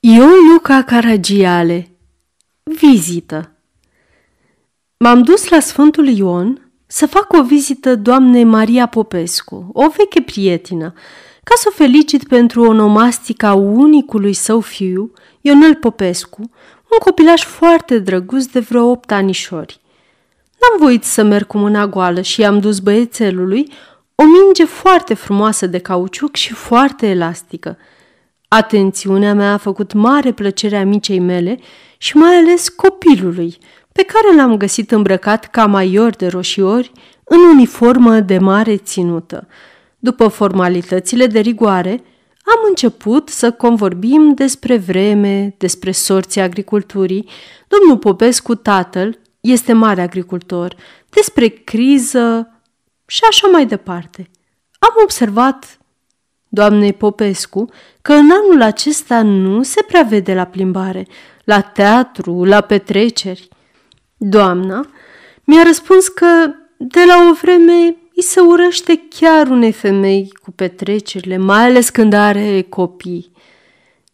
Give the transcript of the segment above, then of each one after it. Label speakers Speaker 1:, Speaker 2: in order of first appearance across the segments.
Speaker 1: Ion Luca Caragiale Vizită M-am dus la Sfântul Ion să fac o vizită doamnei Maria Popescu, o veche prietină, ca să o felicit pentru onomastica unicului său fiu, Ionel Popescu, un copilaș foarte drăguț de vreo opt anișori. N-am voit să merg cu mâna goală și i-am dus băiețelului o minge foarte frumoasă de cauciuc și foarte elastică – Atențiunea mea a făcut mare a micei mele și mai ales copilului, pe care l-am găsit îmbrăcat ca maior de roșiori în uniformă de mare ținută. După formalitățile de rigoare, am început să convorbim despre vreme, despre sorții agriculturii. Domnul Popescu, tatăl, este mare agricultor, despre criză și așa mai departe. Am observat doamnei Popescu că în anul acesta nu se prea vede la plimbare, la teatru, la petreceri. Doamna mi-a răspuns că de la o vreme îi se urăște chiar unei femei cu petrecerile, mai ales când are copii.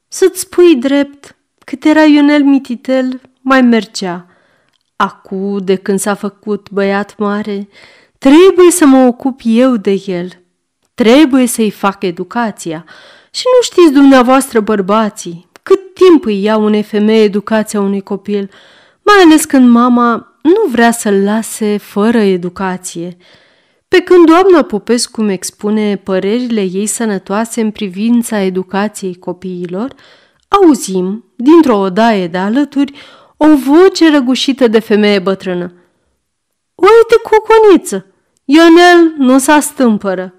Speaker 1: Să-ți spui drept, cât era Ionel Mititel, mai mergea. Acu, de când s-a făcut băiat mare, trebuie să mă ocup eu de el – Trebuie să-i fac educația. Și nu știți dumneavoastră, bărbații, cât timp îi ia unei femei educația unui copil, mai ales când mama nu vrea să-l lase fără educație. Pe când doamna Popescu îmi expune părerile ei sănătoase în privința educației copiilor, auzim, dintr-o odaie de alături, o voce răgușită de femeie bătrână. Uite, coconiță, Ionel nu s-a stâmpără.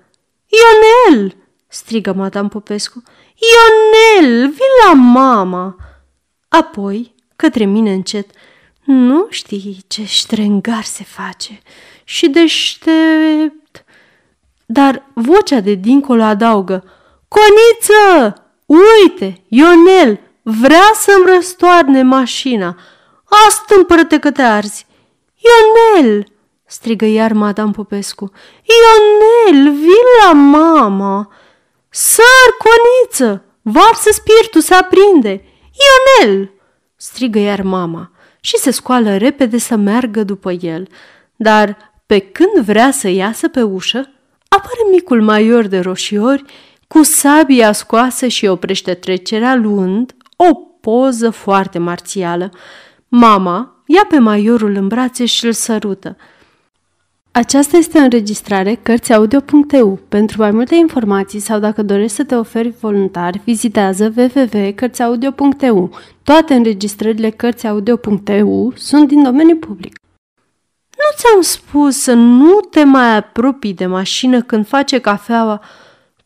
Speaker 1: Ionel!" strigă Madame Popescu. Ionel, vin la mama! Apoi, către mine încet, nu știi ce ștrengar se face și deștept. Dar vocea de dincolo adaugă, Coniță, uite, Ionel, vrea să-mi răstoarne mașina. Astâmpără-te că te arzi. Ionel! strigă iar Madame Popescu. Ionel, vin la mama! Săr, coniță! Varsă spiritul, se aprinde! Ionel! strigă iar mama și se scoală repede să meargă după el. Dar pe când vrea să iasă pe ușă, apare micul maior de roșiori cu sabia scoasă și oprește trecerea luând o poză foarte marțială. Mama ia pe maiorul în brațe și îl sărută – aceasta este o înregistrare Cărțiaudio.eu. Pentru mai multe informații sau dacă dorești să te oferi voluntar, vizitează www.cărțiaudio.eu. Toate înregistrările Cărțiaudio.eu sunt din domeniu public. Nu ți-am spus să nu te mai apropii de mașină când face cafeaua,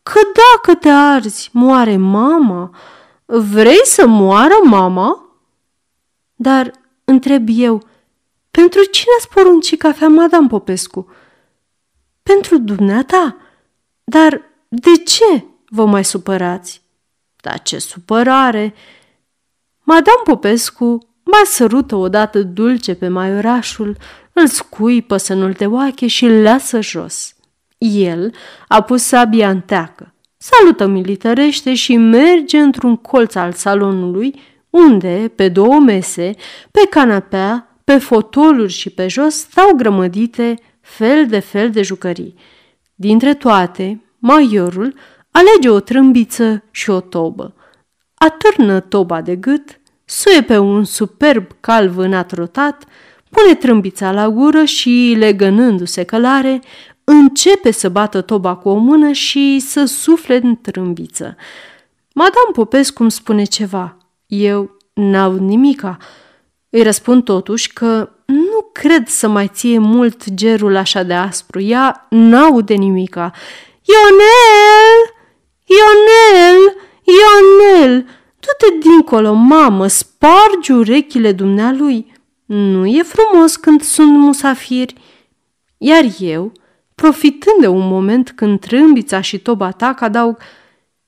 Speaker 1: că dacă te arzi, moare mama. Vrei să moară mama? Dar, întreb eu, pentru cine ați porunci cafea, Madame Popescu? Pentru dumneata. Dar de ce vă mai supărați? Da ce supărare! Madame Popescu mai sărută odată dulce pe maiorașul, îl scuipă să nu-l și îl lasă jos. El a pus sabia în teacă, salută militărește și merge într-un colț al salonului, unde, pe două mese, pe canapea, pe fotoluri și pe jos stau grămădite fel de fel de jucării. Dintre toate, maiorul alege o trâmbiță și o tobă. Atârnă toba de gât, suie pe un superb cal vânat rotat, pune trâmbița la gură și, legănându-se călare, începe să bată toba cu o mână și să sufle în trâmbiță. Madame Popescu îmi spune ceva. Eu n-au nimica. Îi răspund totuși că nu cred să mai ție mult gerul așa de aspru. Ea n-aude nimica. Ionel! Ionel! Ionel! Du-te dincolo, mamă, spargi urechile dumnealui. Nu e frumos când sunt musafiri. Iar eu, profitând de un moment când trâmbița și toba ta cadau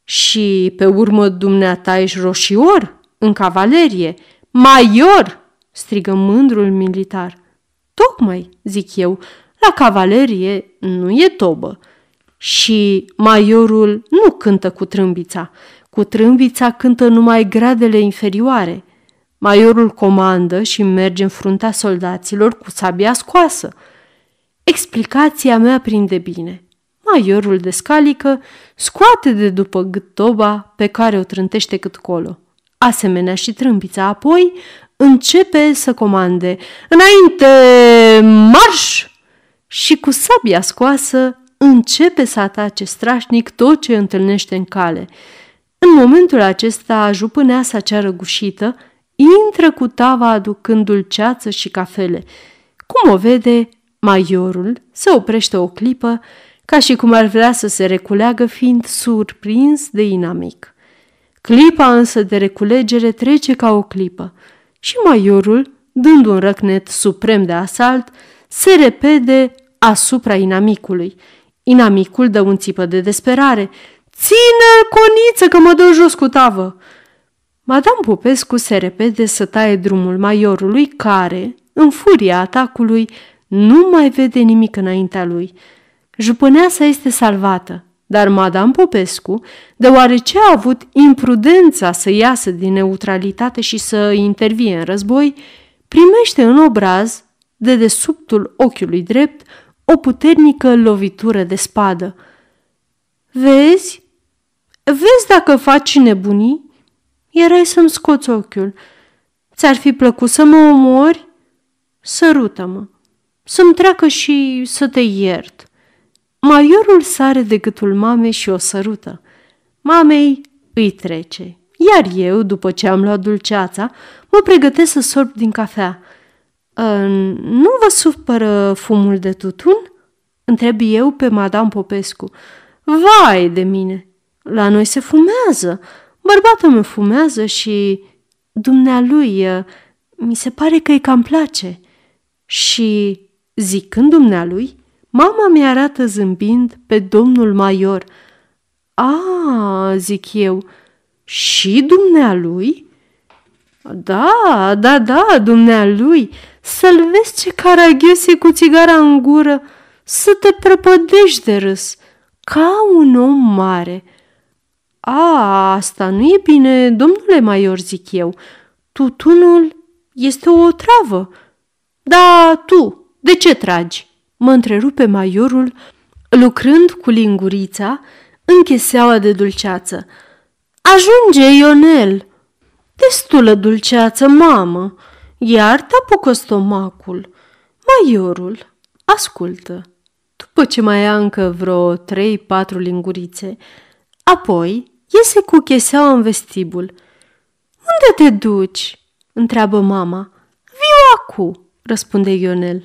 Speaker 1: și pe urmă dumneata ești roșior, în cavalerie, maior, strigă mândrul militar. Tocmai, zic eu, la cavalerie nu e tobă. Și maiorul nu cântă cu trâmbița. Cu trâmbița cântă numai gradele inferioare. Maiorul comandă și merge în fruntea soldaților cu sabia scoasă. Explicația mea prinde bine. Maiorul de scalică scoate de după gâtoba toba pe care o trântește cât colo. Asemenea și trâmbița apoi începe să comande. Înainte, marș! Și cu sabia scoasă începe să atace strașnic tot ce întâlnește în cale. În momentul acesta, jupâneasa cea răgușită intră cu tava aducând dulceață și cafele. Cum o vede, maiorul se oprește o clipă, ca și cum ar vrea să se reculeagă fiind surprins de inamic. Clipa însă de reculegere trece ca o clipă – și maiorul, dând un răcnet suprem de asalt, se repede asupra inamicului. Inamicul dă un țipă de desperare. ține coniță, că mă dă jos cu tavă! Madame Popescu se repede să taie drumul maiorului care, în furia atacului, nu mai vede nimic înaintea lui. Jupâneasa este salvată. Dar Madame Popescu, deoarece a avut imprudența să iasă din neutralitate și să intervie în război, primește în obraz, de desubtul ochiului drept, o puternică lovitură de spadă. Vezi? Vezi dacă faci nebunii? Erai să-mi scoți ochiul. Ți-ar fi plăcut să mă omori? Sărută-mă. Să-mi treacă și să te iert. Maiorul sare de gâtul mamei și o sărută. Mamei îi trece, iar eu, după ce am luat dulceața, mă pregătesc să sorb din cafea. Ă, nu vă supără fumul de tutun?" întreb eu pe Madame Popescu. Vai de mine! La noi se fumează! Bărbatul meu fumează și dumnealui ă, mi se pare că îi cam place. Și, zicând dumnealui, Mama mi-arată zâmbind pe domnul major. A, zic eu, și dumnealui? Da, da, da, dumnealui, să-l vezi ce caraghiose cu țigara în gură, să te prăpădești de râs, ca un om mare. A, asta nu e bine, domnule major, zic eu. Tutunul este o travă. Da, tu, de ce tragi? mă întrerupe maiorul, lucrând cu lingurița în cheseaua de dulceață. Ajunge, Ionel! Destulă dulceață, mamă! Iar tapucă stomacul. Maiorul, ascultă. După ce mai ia încă vreo trei-patru lingurițe, apoi iese cu cheseaua în vestibul. Unde te duci?" întreabă mama. Viu acu, răspunde Ionel.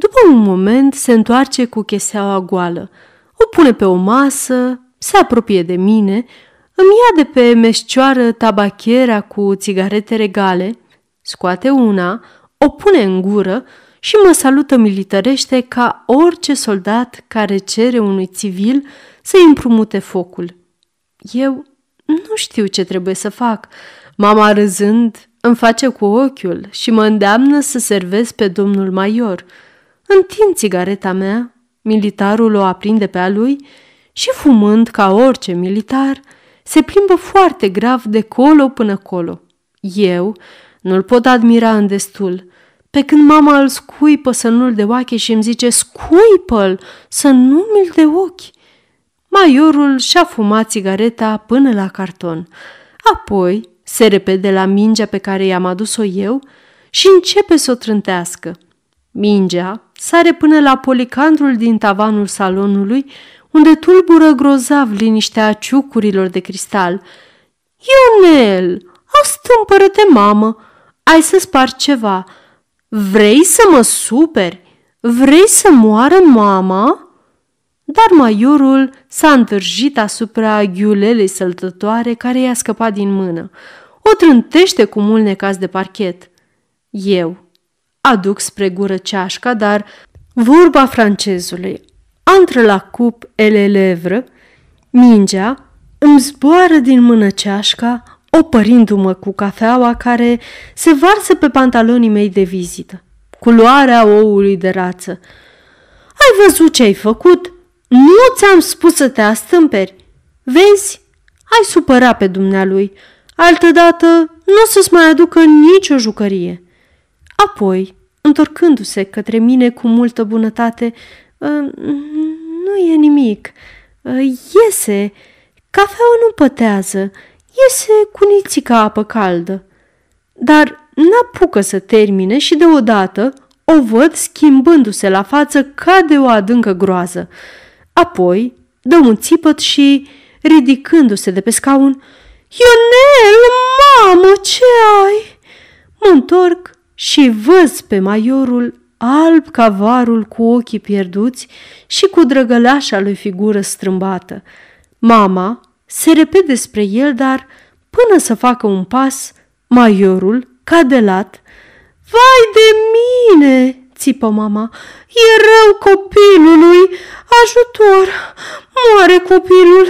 Speaker 1: După un moment se întoarce cu cheseaua goală, o pune pe o masă, se apropie de mine, îmi ia de pe meșcioară tabachiera cu țigarete regale, scoate una, o pune în gură și mă salută militărește ca orice soldat care cere unui civil să-i împrumute focul. Eu nu știu ce trebuie să fac. Mama râzând îmi face cu ochiul și mă îndeamnă să servez pe domnul Maior – Întind țigareta mea, militarul o aprinde pe a lui și, fumând ca orice militar, se plimbă foarte grav de colo până colo. Eu nu-l pot admira în destul, pe când mama îl scuipă să nu-l de ochi și îmi zice scuipă-l să nu mi-l de ochi. Maiorul și-a fumat țigareta până la carton. Apoi se repede la mingea pe care i-am adus-o eu și începe să o trântească. Mingea sare până la policandrul din tavanul salonului, unde tulbură grozav liniștea ciucurilor de cristal. Ionel, astâmpără-te, mamă! Ai să spar ceva. Vrei să mă superi? Vrei să moară mama?" Dar maiorul s-a întârjit asupra ghiulelei săltătoare care i-a scăpat din mână. O trântește cu mult necaz de parchet. Eu, aduc spre gură ceașca, dar vorba francezului, antre la cup ele levră, mingea îmi zboară din mână ceașca, opărindu-mă cu cafeaua care se varsă pe pantalonii mei de vizită, culoarea oului de rață. Ai văzut ce ai făcut? Nu ți-am spus să te astâmperi. Vezi? Ai supărat pe dumnealui. Altădată nu o să-ți mai aducă nicio jucărie. Apoi, întorcându-se către mine cu multă bunătate. Ă, nu e nimic. Ă, iese. Cafeaua nu pătează. Iese cu nițica apă caldă. Dar n-apucă să termine și deodată o văd schimbându-se la față ca de o adâncă groază. Apoi dă un țipăt și, ridicându-se de pe scaun, Ionel, mamă, ce ai?" Mă întorc și văz pe maiorul alb ca varul cu ochii pierduți și cu drăgălașa lui figură strâmbată. Mama se repede spre el, dar până să facă un pas, maiorul, cadelat, Vai de mine!" țipă mama. E rău copilului! Ajutor! Moare copilul!"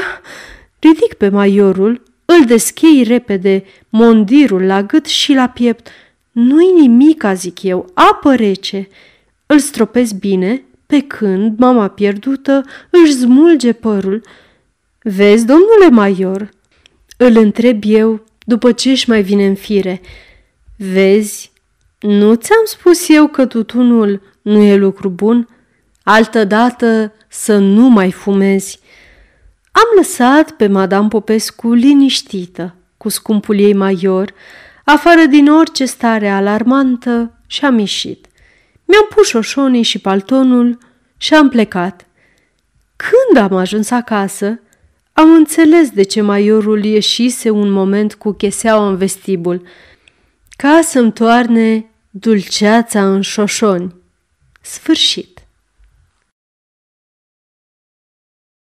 Speaker 1: Ridic pe maiorul, îl deschei repede, mondirul la gât și la piept – nu-i nimic, zic eu, apă rece. Îl stropesc bine, pe când mama pierdută își smulge părul. Vezi, domnule Maior? Îl întreb eu, după ce își mai vine în fire. Vezi, nu ți-am spus eu că tutunul nu e lucru bun? Altădată să nu mai fumezi. Am lăsat pe Madame Popescu liniștită, cu scumpul ei maior, afară din orice stare alarmantă, și-am ieșit. Mi-am pus șoșonii și paltonul și am plecat. Când am ajuns acasă, am înțeles de ce maiorul ieșise un moment cu cheseaua în vestibul, ca să-mi toarne dulceața în șoșoni. Sfârșit.